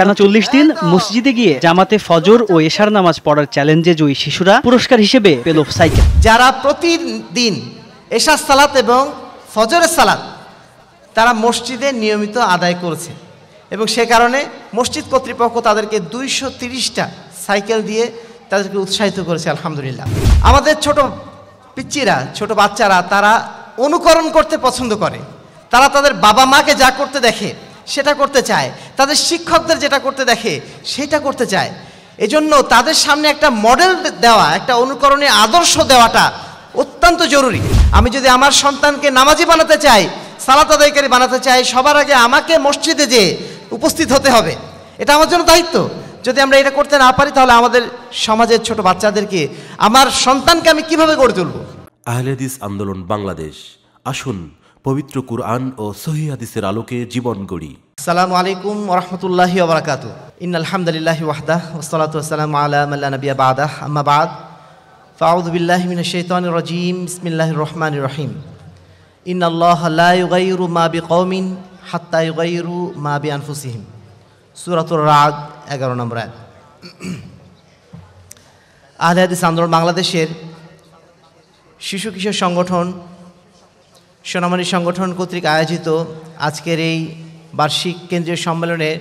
টানা চল্লিশ দিন হ্যাঁ মসজিদে গিয়ে জামাতে ফজর ও এশার নামাজ পড়ার চ্যালেঞ্জে জয়ী শিশুরা পুরস্কার হিসেবে পেল সাইকেল যারা প্রতিদিন এশার সালাত এবং ফজরের সালাত তারা মসজিদে নিয়মিত আদায় করেছে এবং সে কারণে মসজিদ কর্তৃপক্ষ তাদেরকে দুইশো তিরিশটা সাইকেল দিয়ে তাদেরকে উৎসাহিত করেছে আলহামদুলিল্লাহ আমাদের ছোট পিচ্চিরা ছোট বাচ্চারা তারা অনুকরণ করতে পছন্দ করে তারা তাদের বাবা মাকে যা করতে দেখে সেটা করতে চায় তাদের শিক্ষকদের যেটা করতে দেখে সেটা করতে চায় এজন্য তাদের সামনে একটা মডেল দেওয়া একটা অনুকরণে আদর্শ দেওয়াটা অত্যন্ত জরুরি আমি যদি আমার সন্তানকে নামাজি বানাতে চাই সালাত আদায়কারী বানাতে চাই সবার আগে আমাকে মসজিদে যে উপস্থিত হতে হবে এটা আমার জন্য দায়িত্ব যদি আমরা এটা করতে না পারি তাহলে আমাদের সমাজের ছোট বাচ্চাদেরকে আমার সন্তানকে আমি কিভাবে গড়ে তুলব আহলেদিস আন্দোলন বাংলাদেশ আসুন পবিত্র কুরআন ও সহিদের আলোকে জীবন গড়ি সালাম আলাইকুম রহমতুল্লাহি ওবরাকাত ইন আলহামদুলিল্লাহি ওয়াহদাহ ওসলাত ওসালাম আলা নবী নবিয়া বাদাহ আম্মা মিন শাইতান রাজিম ইসমিল্লাহ রহমান রহিম ইন আল্লাহ মা বি হাত্তা ইউগাইরু মা বি আনফুসিহিম সুরাতুর রাগ এগারো নম্বর এক আহলে হাদিস আন্দোলন বাংলাদেশের শিশু কিশোর সংগঠন সোনামণি সংগঠন কর্তৃক আয়োজিত আজকের এই বার্ষিক কেন্দ্রীয় সম্মেলনের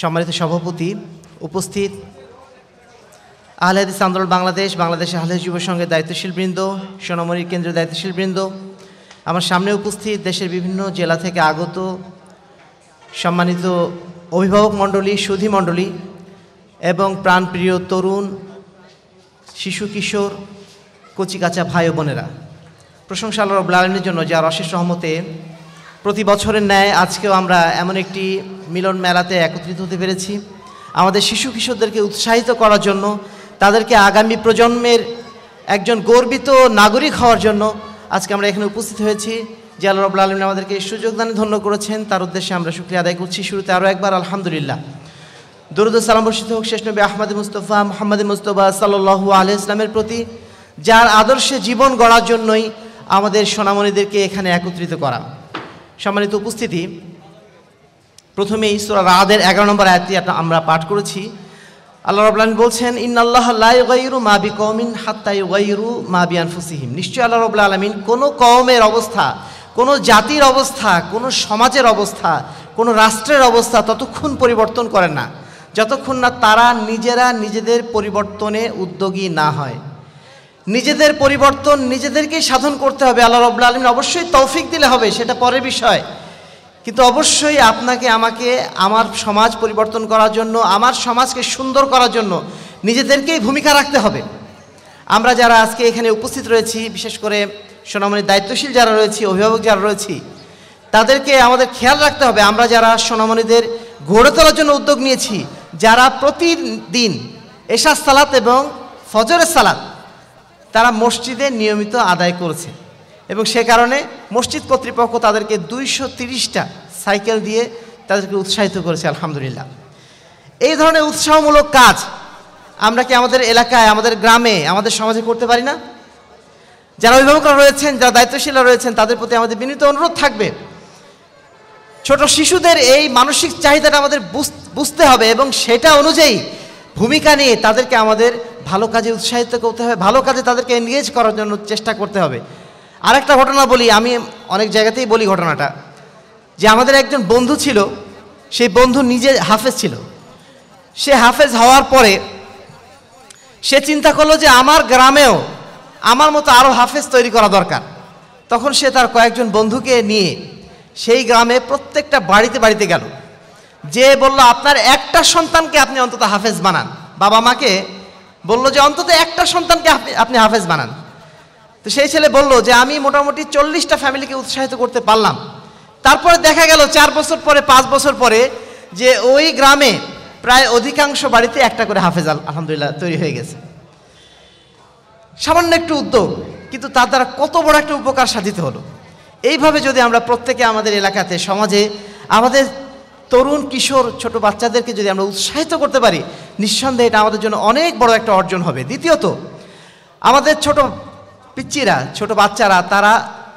সম্মানিত সভাপতি উপস্থিত আহলেদিস আন্দোলন বাংলাদেশ বাংলাদেশ আহলে যুব সংঘের বৃন্দ সোনামণির কেন্দ্রীয় দায়িত্বশীল বৃন্দ আমার সামনে উপস্থিত দেশের বিভিন্ন জেলা থেকে আগত সম্মানিত অভিভাবক মণ্ডলী সুধী মণ্ডলী এবং প্রাণপ্রিয় তরুণ শিশু কিশোর কচিকাচা ভাই বোনেরা প্রশংসা আল্লাহ রব্লা জন্য যার অশেষ সহমতে প্রতি বছরের ন্যায় আজকেও আমরা এমন একটি মিলন মেলাতে একত্রিত হতে পেরেছি আমাদের শিশু কিশোরদেরকে উৎসাহিত করার জন্য তাদেরকে আগামী প্রজন্মের একজন গর্বিত নাগরিক হওয়ার জন্য আজকে আমরা এখানে উপস্থিত হয়েছি যে আল্লাহ রব্লা আলমিন আমাদেরকে সুযোগ দানে ধন্য করেছেন তার উদ্দেশ্যে আমরা শুক্রিয়া আদায় করছি শুরুতে আরও একবার আলহামদুলিল্লাহ দুরুদ সালাম বর্ষিত হোক শেষ নবী আহমদ মুস্তফা মোহাম্মদ মুস্তফা সাল্লু আলহ ইসলামের প্রতি যার আদর্শে জীবন গড়ার জন্যই আমাদের সোনামণিদেরকে এখানে একত্রিত করা সম্মানিত উপস্থিতি প্রথমে ঈশ্বর রাদের এগারো নম্বর আয়াতটি আমরা পাঠ করেছি আল্লাহ রবলান বলছেন ইন্নআল্লাহ লাইরু মা বি কৌমিন ওয়াইরু মা বিয়ান ফুসিহিম নিশ্চয়ই আল্লাহ রবুল্লা আলমিন কোনো কওমের অবস্থা কোনো জাতির অবস্থা কোনো সমাজের অবস্থা কোনো রাষ্ট্রের অবস্থা ততক্ষণ পরিবর্তন করেন না যতক্ষণ না তারা নিজেরা নিজেদের পরিবর্তনে উদ্যোগী না হয় নিজেদের পরিবর্তন নিজেদেরকেই সাধন করতে হবে আল্লাহ রব্লা আলমিন অবশ্যই তৌফিক দিলে হবে সেটা পরের বিষয় কিন্তু অবশ্যই আপনাকে আমাকে আমার সমাজ পরিবর্তন করার জন্য আমার সমাজকে সুন্দর করার জন্য নিজেদেরকেই ভূমিকা রাখতে হবে আমরা যারা আজকে এখানে উপস্থিত রয়েছি বিশেষ করে সোনামণির দায়িত্বশীল যারা রয়েছি অভিভাবক যারা রয়েছি তাদেরকে আমাদের খেয়াল রাখতে হবে আমরা যারা সোনামণিদের গড়ে তোলার জন্য উদ্যোগ নিয়েছি যারা প্রতিদিন এশার সালাত এবং ফজরের সালাত তারা মসজিদে নিয়মিত আদায় করছে এবং সে কারণে মসজিদ কর্তৃপক্ষ তাদেরকে দুইশো তিরিশটা সাইকেল দিয়ে তাদেরকে উৎসাহিত করেছে আলহামদুলিল্লাহ এই ধরনের উৎসাহমূলক কাজ আমরা কি আমাদের এলাকায় আমাদের গ্রামে আমাদের সমাজে করতে পারি না যারা অভিভাবকরা রয়েছেন যারা দায়িত্বশীলরা রয়েছেন তাদের প্রতি আমাদের বিনীত অনুরোধ থাকবে ছোট শিশুদের এই মানসিক চাহিদাটা আমাদের বুঝতে হবে এবং সেটা অনুযায়ী ভূমিকা নিয়ে তাদেরকে আমাদের ভালো কাজে উৎসাহিত করতে হবে ভালো কাজে তাদেরকে এনগেজ করার জন্য চেষ্টা করতে হবে আরেকটা ঘটনা বলি আমি অনেক জায়গাতেই বলি ঘটনাটা যে আমাদের একজন বন্ধু ছিল সেই বন্ধু নিজে হাফেজ ছিল সে হাফেজ হওয়ার পরে সে চিন্তা করলো যে আমার গ্রামেও আমার মতো আরও হাফেজ তৈরি করা দরকার তখন সে তার কয়েকজন বন্ধুকে নিয়ে সেই গ্রামে প্রত্যেকটা বাড়িতে বাড়িতে গেল যে বলল আপনার একটা সন্তানকে আপনি অন্তত হাফেজ বানান বাবা মাকে বললো যে অন্তত একটা সন্তানকে আপনি হাফেজ বানান তো সেই ছেলে বললো যে আমি মোটামুটি চল্লিশটা ফ্যামিলিকে উৎসাহিত করতে পারলাম তারপরে দেখা গেল চার বছর পরে পাঁচ বছর পরে যে ওই গ্রামে প্রায় অধিকাংশ বাড়িতে একটা করে হাফেজ আলহামদুলিল্লাহ তৈরি হয়ে গেছে সামান্য একটু উদ্যোগ কিন্তু তার দ্বারা কত বড় একটা উপকার সাধিত হলো এইভাবে যদি আমরা প্রত্যেকে আমাদের এলাকাতে সমাজে আমাদের তরুণ কিশোর ছোট বাচ্চাদেরকে যদি আমরা উৎসাহিত করতে পারি নিঃসন্দেহে এটা আমাদের জন্য অনেক বড় একটা অর্জন হবে দ্বিতীয়ত আমাদের ছোট পিচ্চিরা ছোট বাচ্চারা তারা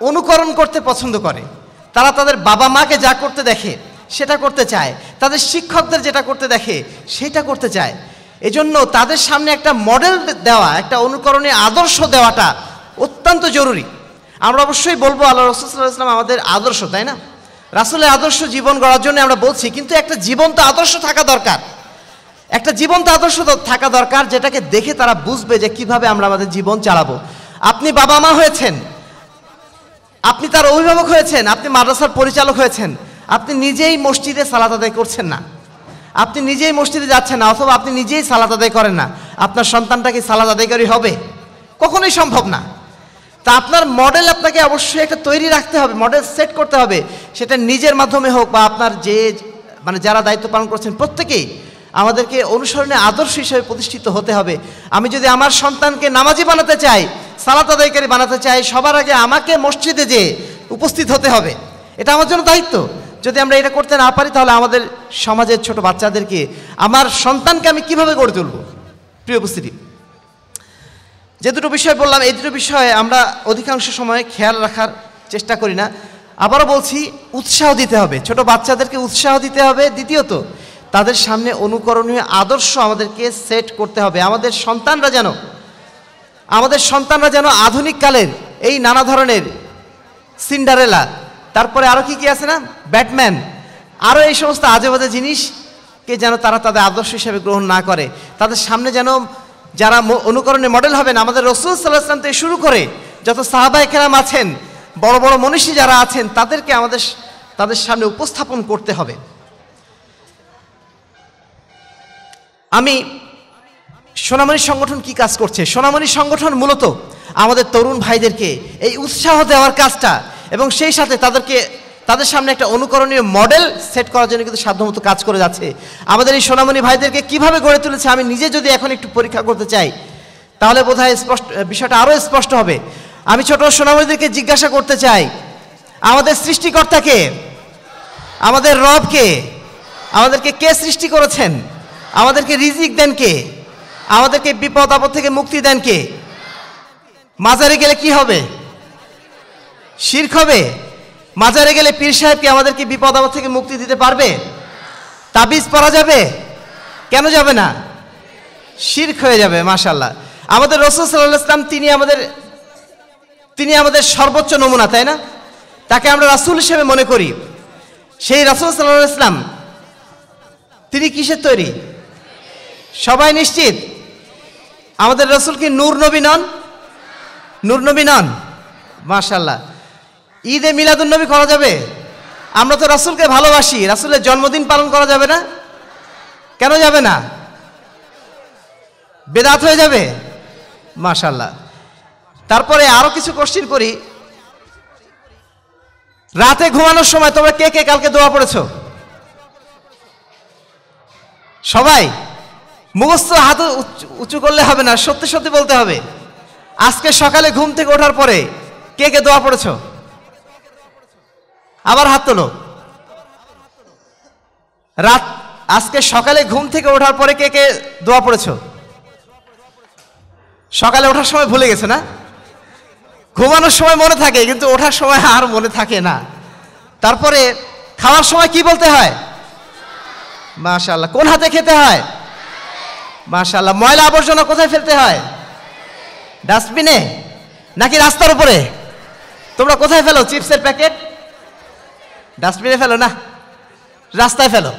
অনুকরণ করতে পছন্দ করে তারা তাদের বাবা মাকে যা করতে দেখে সেটা করতে চায় তাদের শিক্ষকদের যেটা করতে দেখে সেটা করতে চায় এজন্য তাদের সামনে একটা মডেল দেওয়া একটা অনুকরণে আদর্শ দেওয়াটা অত্যন্ত জরুরি আমরা অবশ্যই বলবো আল্লাহ রসুল্লাহ ইসলাম আমাদের আদর্শ তাই না রাসুলের আদর্শ জীবন গড়ার জন্য আমরা বলছি কিন্তু একটা জীবন্ত আদর্শ থাকা দরকার একটা জীবন্ত আদর্শ থাকা দরকার যেটাকে দেখে তারা বুঝবে যে কিভাবে আমরা আমাদের জীবন চালাবো আপনি বাবা মা হয়েছেন আপনি তার অভিভাবক হয়েছেন আপনি মাদ্রাসার পরিচালক হয়েছেন আপনি নিজেই মসজিদে সালাত আদায় করছেন না আপনি নিজেই মসজিদে যাচ্ছেন না অথবা আপনি নিজেই সালাত আদায় করেন না আপনার সন্তানটা কি সালাত আদায়কারী হবে কখনোই সম্ভব না তা আপনার মডেল আপনাকে অবশ্যই একটা তৈরি রাখতে হবে মডেল সেট করতে হবে সেটা নিজের মাধ্যমে হোক বা আপনার যে মানে যারা দায়িত্ব পালন করছেন প্রত্যেকেই আমাদেরকে অনুসরণে আদর্শ হিসেবে প্রতিষ্ঠিত হতে হবে আমি যদি আমার সন্তানকে নামাজি বানাতে চাই সালাত আদায়কারী বানাতে চাই সবার আগে আমাকে মসজিদে যেয়ে উপস্থিত হতে হবে এটা আমার জন্য দায়িত্ব যদি আমরা এটা করতে না পারি তাহলে আমাদের সমাজের ছোট বাচ্চাদেরকে আমার সন্তানকে আমি কিভাবে গড়ে তুলব প্রিয় উপস্থিতি যে দুটো বিষয় বললাম এই দুটো বিষয়ে আমরা অধিকাংশ সময় খেয়াল রাখার চেষ্টা করি না আবারও বলছি উৎসাহ দিতে হবে ছোট বাচ্চাদেরকে উৎসাহ দিতে হবে দ্বিতীয়ত তাদের সামনে অনুকরণীয় আদর্শ আমাদেরকে সেট করতে হবে আমাদের সন্তানরা যেন আমাদের সন্তানরা যেন আধুনিক কালের এই নানা ধরনের সিন্ডারেলা তারপরে আরও কি কি আছে না ব্যাটম্যান আরও এই সমস্ত আজেবাজে জিনিসকে যেন তারা তাদের আদর্শ হিসেবে গ্রহণ না করে তাদের সামনে যেন যারা অনুকরণে মডেল হবেন আমাদের রসুল সাল্লাহাম থেকে শুরু করে যত সাহাবায় খেলাম আছেন বড় বড় মনীষী যারা আছেন তাদেরকে আমাদের তাদের সামনে উপস্থাপন করতে হবে আমি সোনামণি সংগঠন কি কাজ করছে সোনামণি সংগঠন মূলত আমাদের তরুণ ভাইদেরকে এই উৎসাহ দেওয়ার কাজটা এবং সেই সাথে তাদেরকে তাদের সামনে একটা অনুকরণীয় মডেল সেট করার জন্য কিন্তু সাধ্যমতো কাজ করে যাচ্ছে আমাদের এই সোনামণি ভাইদেরকে কিভাবে গড়ে তুলেছে আমি নিজে যদি এখন একটু পরীক্ষা করতে চাই তাহলে বোধ হয় স্পষ্ট বিষয়টা আরও স্পষ্ট হবে আমি ছোট সোনামণিদেরকে জিজ্ঞাসা করতে চাই আমাদের সৃষ্টিকর্তাকে আমাদের রবকে আমাদেরকে কে সৃষ্টি করেছেন আমাদেরকে রিজিক দেন কে আমাদেরকে বিপদ আপদ থেকে মুক্তি দেন কে মাজারে গেলে কি হবে শির্ক হবে মাজারে গেলে পীর সাহেব কি আমাদেরকে বিপদ আমার থেকে মুক্তি দিতে পারবে তাবিজ পরা যাবে কেন যাবে না শির্ক হয়ে যাবে মাশাল্লাহ আমাদের রসুল সাল্লাহ ইসলাম তিনি আমাদের তিনি আমাদের সর্বোচ্চ নমুনা তাই না তাকে আমরা রাসুল হিসেবে মনে করি সেই রাসুল সাল্লাহ ইসলাম তিনি কিসের তৈরি সবাই নিশ্চিত আমাদের রসুল কি নূর নবী নন নূর নবী নন মাশাল্লাহ ঈদে মিলাদুন্নবী করা যাবে আমরা তো রাসুলকে ভালোবাসি রাসুলের জন্মদিন পালন করা যাবে না কেন যাবে না বেদাত হয়ে যাবে মাশাল্লাহ তারপরে আরো কিছু কোশ্চিন করি রাতে ঘুমানোর সময় তোমরা কে কে কালকে দোয়া পড়েছ সবাই মুখস্থ হাত উঁচু করলে হবে না সত্যি সত্যি বলতে হবে আজকে সকালে ঘুম থেকে ওঠার পরে কে কে দোয়া পড়েছো আবার হাত তোলো রাত আজকে সকালে ঘুম থেকে ওঠার পরে কে কে দোয়া পড়েছ সকালে ওঠার সময় ভুলে গেছে না ঘুমানোর সময় মনে থাকে কিন্তু ওঠার সময় আর মনে থাকে না তারপরে খাওয়ার সময় কি বলতে হয় মাশাল্লাহ কোন হাতে খেতে হয় মাশাল্লাহ ময়লা আবর্জনা কোথায় ফেলতে হয় ডাস্টবিনে নাকি রাস্তার উপরে তোমরা কোথায় ফেলো চিপসের প্যাকেট ডাস্টবিনে ফেলো না রাস্তায় ফেলো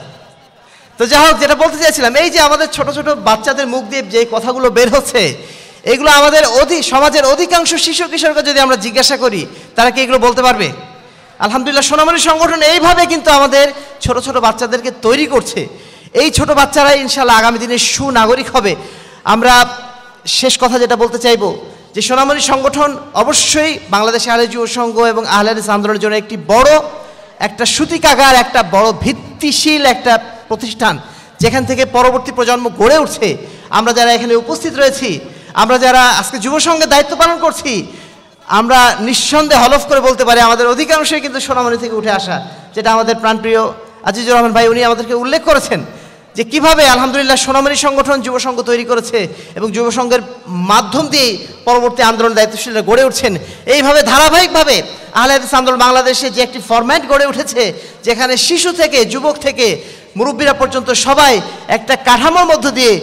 তো যাই হোক যেটা বলতে চাইছিলাম এই যে আমাদের ছোট ছোট বাচ্চাদের মুখ দিয়ে যে কথাগুলো বের হচ্ছে এগুলো আমাদের অধিক সমাজের অধিকাংশ শিশু কিশোরকে যদি আমরা জিজ্ঞাসা করি তারা কি এগুলো বলতে পারবে আলহামদুলিল্লাহ সোনামণি সংগঠন এইভাবে কিন্তু আমাদের ছোট ছোট বাচ্চাদেরকে তৈরি করছে এই ছোট বাচ্চারা ইনশাল্লাহ আগামী দিনে সুনাগরিক হবে আমরা শেষ কথা যেটা বলতে চাইব যে সোনামণি সংগঠন অবশ্যই বাংলাদেশ আহলে সংঘ এবং আহলে আন্দোলনের জন্য একটি বড় একটা সুতিকাগার একটা বড় ভিত্তিশীল একটা প্রতিষ্ঠান যেখান থেকে পরবর্তী প্রজন্ম গড়ে উঠছে আমরা যারা এখানে উপস্থিত রয়েছি আমরা যারা আজকে যুব সঙ্গে দায়িত্ব পালন করছি আমরা নিঃসন্দেহে হলফ করে বলতে পারি আমাদের অধিকাংশই কিন্তু সোনামণি থেকে উঠে আসা যেটা আমাদের প্রাণপ্রিয় আজিজুর রহমান ভাই উনি আমাদেরকে উল্লেখ করেছেন যে কিভাবে আলহামদুলিল্লাহ সোনামণি সংগঠন যুব সংঘ তৈরি করেছে এবং যুব সংঘের মাধ্যম দিয়ে পরবর্তী আন্দোলন দায়িত্বশীলরা গড়ে উঠছেন এইভাবে ধারাবাহিকভাবে আহলাদিস আন্দোলন বাংলাদেশে যে একটি ফরম্যাট গড়ে উঠেছে যেখানে শিশু থেকে যুবক থেকে মুরব্বীরা পর্যন্ত সবাই একটা কাঠামোর মধ্য দিয়ে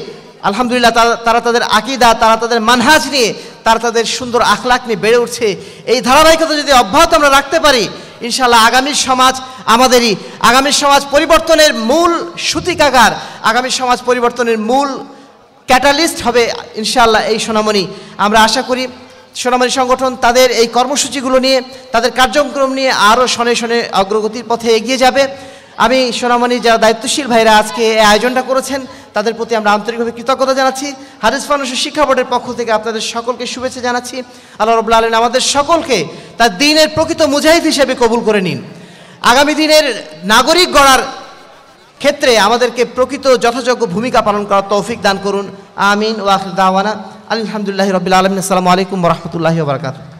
আলহামদুলিল্লাহ তারা তাদের আকিদা তারা তাদের মানহাজ নিয়ে তারা তাদের সুন্দর আখলাখ নিয়ে বেড়ে উঠছে এই ধারাবাহিকতা যদি অব্যাহত আমরা রাখতে পারি ইনশাল্লাহ আগামী সমাজ আমাদেরই আগামী সমাজ পরিবর্তনের মূল সুতিকাগার আগামী সমাজ পরিবর্তনের মূল ক্যাটালিস্ট হবে ইনশাল্লাহ এই সোনামণি আমরা আশা করি সোনামণি সংগঠন তাদের এই কর্মসূচিগুলো নিয়ে তাদের কার্যক্রম নিয়ে আরও শনে শনে অগ্রগতির পথে এগিয়ে যাবে আমি সোনামণি যারা দায়িত্বশীল ভাইরা আজকে এই আয়োজনটা করেছেন তাদের প্রতি আমরা আন্তরিকভাবে কৃতজ্ঞতা জানাচ্ছি হারিস ফাউন্ডেশন শিক্ষা বোর্ডের পক্ষ থেকে আপনাদের সকলকে শুভেচ্ছা জানাচ্ছি আল্লাহ রবুল্লা আলম আমাদের সকলকে তার দিনের প্রকৃত মুজাহিদ হিসেবে কবুল করে নিন আগামী দিনের নাগরিক গড়ার ক্ষেত্রে আমাদেরকে প্রকৃত যথাযোগ্য ভূমিকা পালন করার তৌফিক দান করুন আমিন ওয়াখ দাওয়ানা আলহামদুলিল্লাহ রবিল আলম আসসালামু আলাইকুম রহমতুল্লাহ বারকাতুহ